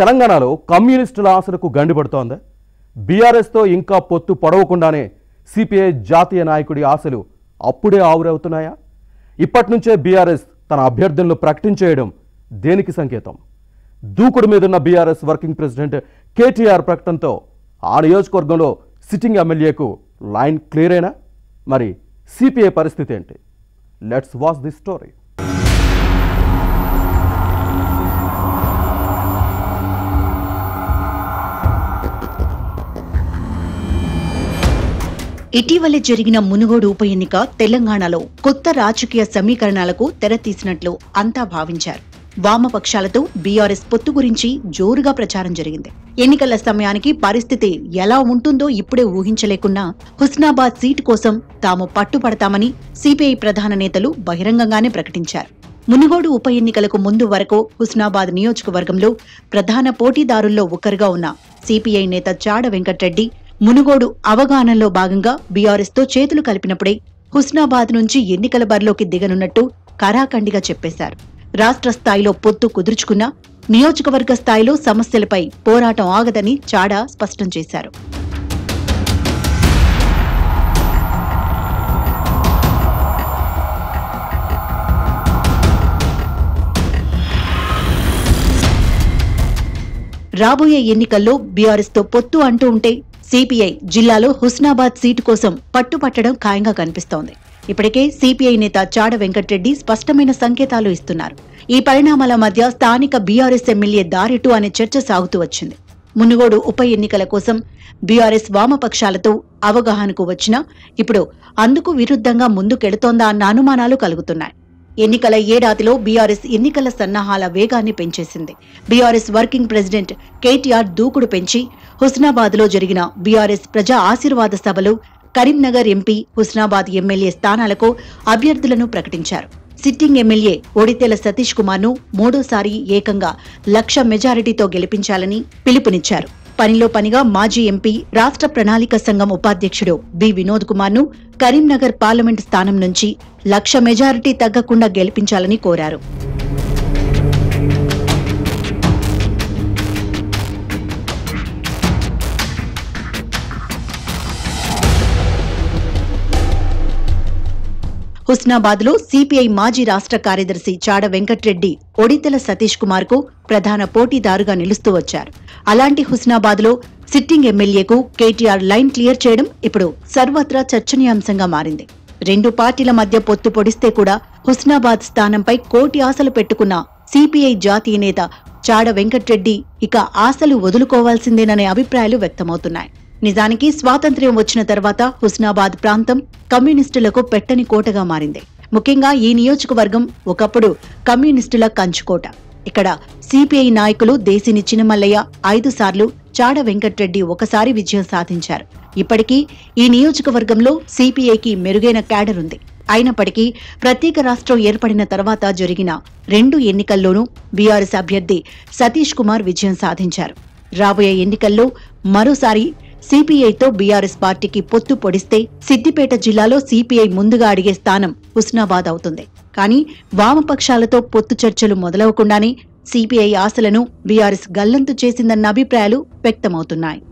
తెలంగాణలో కమ్యూనిస్టుల ఆశలకు గండిపడుతోంది బీఆర్ఎస్తో ఇంకా పొత్తు పడవకుండానే సిపిఐ జాతీయ నాయకుడి ఆశలు అప్పుడే ఆవురవుతున్నాయా ఇప్పటి నుంచే బీఆర్ఎస్ తన అభ్యర్థులను ప్రకటించేయడం దేనికి సంకేతం దూకుడు మీదున్న బీఆర్ఎస్ వర్కింగ్ ప్రెసిడెంట్ కేటీఆర్ ప్రకటనతో ఆ నియోజకవర్గంలో సిట్టింగ్ ఎమ్మెల్యేకు లైన్ క్లియరేనా మరి సిపిఐ పరిస్థితి ఏంటి లెట్స్ వాచ్ దిస్ స్టోరీ ఇటీవలే జరిగిన మునుగోడు ఉప ఎన్నిక తెలంగాణలో కొత్త రాజకీయ సమీకరణాలకు తెరతీసినట్లు అంతా భావించారు వామపక్షాలతో బీఆర్ఎస్ పొత్తు గురించి జోరుగా ప్రచారం జరిగింది ఎన్నికల సమయానికి పరిస్థితి ఎలా ఉంటుందో ఇప్పుడే ఊహించలేకున్నా హుస్నాబాద్ సీటు కోసం తాము పట్టుపడతామని సిపిఐ ప్రధాన నేతలు బహిరంగంగానే ప్రకటించారు మునుగోడు ఉప ఎన్నికలకు ముందు వరకు హుస్నాబాద్ నియోజకవర్గంలో ప్రధాన పోటీదారుల్లో ఒకరుగా ఉన్న సిపిఐ నేత చాడ వెంకట్రెడ్డి మునుగోడు అవగాహనలో భాగంగా బీఆర్ఎస్తో చేతులు కలిపినప్పుడే హుస్నాబాద్ నుంచి ఎన్నికల బరిలోకి దిగనున్నట్టు కరాఖండిగా చెప్పేశారు రాష్ట్ర స్థాయిలో పొత్తు కుదుర్చుకున్న నియోజకవర్గ స్థాయిలో సమస్యలపై పోరాటం ఆగదని చాడా స్పష్టం చేశారు రాబోయే ఎన్నికల్లో బీఆర్ఎస్తో పొత్తు అంటూ ఉంటే సిపిఐ జిల్లాలో హుస్నాబాద్ సీటు కోసం పట్టుపట్టడం ఖాయంగా కనిపిస్తోంది ఇప్పటికే సిపిఐ నేత చాడ వెంకటరెడ్డి స్పష్టమైన సంకేతాలు ఇస్తున్నారు ఈ పరిణామాల మధ్య స్థానిక బీఆర్ఎస్ ఎమ్మెల్యే దారిటు అనే చర్చ సాగుతూ వచ్చింది మునుగోడు ఉప ఎన్నికల కోసం బీఆర్ఎస్ వామపక్షాలతో అవగాహనకు వచ్చినా ఇప్పుడు అందుకు విరుద్ధంగా ముందుకెడుతోందా అన్న అనుమానాలు కలుగుతున్నాయి ఎన్నికల ఏడాదిలో బీఆర్ఎస్ ఎన్నికల సన్నాహాల వేగాన్ని పెంచేసింది బీఆర్ఎస్ వర్కింగ్ ప్రెసిడెంట్ కేటీఆర్ దూకుడు పెంచి హుస్నాబాద్లో జరిగిన బీఆర్ఎస్ ప్రజా ఆశీర్వాద సభలు కరీంనగర్ ఎంపీ హుస్నాబాద్ ఎమ్మెల్యే స్థానాలకు అభ్యర్థులను ప్రకటించారు సిట్టింగ్ ఎమ్మెల్యే ఒడితెల సతీష్ కుమార్ ను మూడోసారి ఏకంగా లక్ష మెజారిటీతో గెలిపించాలని పిలుపునిచ్చారు పనిలో పనిగా మాజీ ఎంపీ రాష్ట్ర ప్రణాళిక సంఘం ఉపాధ్యక్షుడు బి వినోద్ కుమార్ ను కరీంనగర్ పార్లమెంటు స్థానం నుంచి లక్ష మెజారిటీ తగ్గకుండా గెలిపించాలని కోరారు హుస్నాబాద్ లో సిపిఐ మాజీ రాష్ట్ర కార్యదర్శి చాడ వెంకట్రెడ్డి ఒడితెల సతీష్ కుమార్ కు ప్రధాన పోటీదారుగా నిలుస్తూ వచ్చారు అలాంటి హుస్నాబాద్ లో సిట్టింగ్ ఎమ్మెల్యేకు కేటీఆర్ లైన్ క్లియర్ చేయడం ఇప్పుడు సర్వత్రా చర్చనీయాంశంగా మారింది రెండు పార్టీల మధ్య పొత్తు పొడిస్తే కూడా హుస్నాబాద్ స్థానంపై కోటి ఆశలు పెట్టుకున్న సిపిఐ జాతీయ నేత చాడ వెంకట్రెడ్డి ఇక ఆశలు వదులుకోవాల్సిందేననే అభిప్రాయాలు వ్యక్తమవుతున్నాయి నిజానికి స్వాతంత్ర్యం వచ్చిన తర్వాత హుస్నాబాద్ ప్రాంతం కమ్యూనిస్టులకు పెట్టని కోటగా మారింది ముఖ్యంగా ఈ నియోజకవర్గం ఒకప్పుడు కమ్యూనిస్టుల కంచుకోట ఇక్కడ సిపిఐ నాయకులు దేశిని చినమల్లయ్య ఐదు సార్లు చాడ వెంకట్రెడ్డి ఒకసారి విజయం సాధించారు ఇప్పటికీ ఈ నియోజకవర్గంలో సిపిఐకి మెరుగైన క్యాడర్ ఉంది అయినప్పటికీ ప్రత్యేక రాష్ట్రం ఏర్పడిన తర్వాత జరిగిన రెండు ఎన్నికల్లోనూ బీఆర్ఎస్ అభ్యర్థి సతీష్ కుమార్ విజయం సాధించారు రాబోయే ఎన్నికల్లో మరోసారి సిపిఐతో బీఆర్ఎస్ పార్టీకి పొత్తు పొడిస్తే సిద్దిపేట జిల్లాలో సిపిఐ ముందుగా అడిగే స్థానం హుస్నాబాద్ అవుతుంది కానీ వామపక్షాలతో పొత్తు చర్చలు మొదలవకుండానే సిపిఐ ఆశలను బీఆర్ఎస్ గల్లంతు చేసిందన్న అభిప్రాయాలు వ్యక్తమవుతున్నాయి